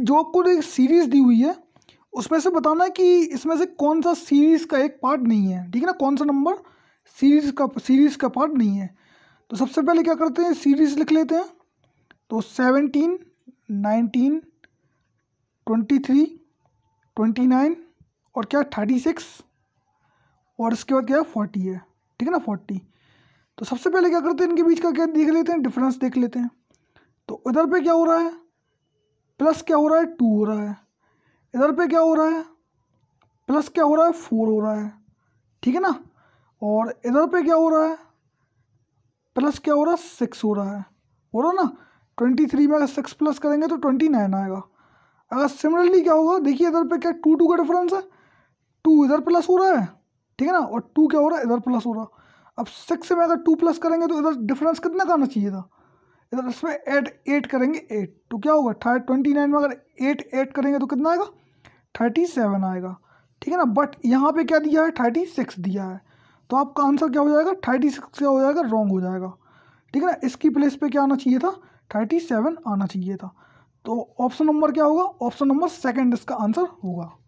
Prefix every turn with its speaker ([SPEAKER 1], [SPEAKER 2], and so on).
[SPEAKER 1] जो आपको एक सीरीज़ दी हुई है उसमें से बताना है कि इसमें से कौन सा सीरीज़ का एक पार्ट नहीं है ठीक है ना कौन सा नंबर सीरीज़ का सीरीज़ का पार्ट नहीं है तो सबसे पहले क्या करते हैं सीरीज़ लिख लेते हैं तो seventeen nineteen twenty three twenty nine और क्या थर्टी सिक्स और इसके बाद क्या है फोर्टी है ठीक है ना फोर्टी तो सबसे पहले क्या करते हैं इनके बीच का क्या देख लेते हैं डिफरेंस देख लेते हैं तो इधर पे क्या हो रहा है प्लस क्या हो रहा है टू हो रहा है इधर पे क्या हो रहा है प्लस क्या हो रहा है फोर हो रहा है ठीक है ना और इधर पे क्या हो रहा है प्लस क्या हो रहा है सिक्स हो रहा है हो रहा ना ट्वेंटी थ्री में अगर सिक्स प्लस करेंगे तो ट्वेंटी नाइन आएगा अगर सिमिलरली क्या होगा देखिए इधर पे क्या टू टू का डिफरेंस है टू इधर प्लस हो रहा है ठीक है ना और टू क्या हो रहा है इधर प्लस हो रहा है अब सिक्स में अगर टू प्लस करेंगे तो इधर डिफरेंस कितना का आना चाहिए था इधर इसमें ऐड एट करेंगे एट तो क्या होगा थर्ट ट्वेंटी नाइन में अगर एट ऐड करेंगे तो कितना आएगा थर्टी सेवन आएगा ठीक है ना बट यहाँ पे क्या दिया है थर्टी सिक्स दिया है तो आपका आंसर क्या हो जाएगा थर्टी सिक्स क्या हो जाएगा रॉन्ग हो जाएगा ठीक है ना इसकी प्लेस पे क्या आना चाहिए था थर्टी सेवन आना चाहिए था तो ऑप्शन नंबर क्या होगा ऑप्शन नंबर सेकेंड इसका आंसर होगा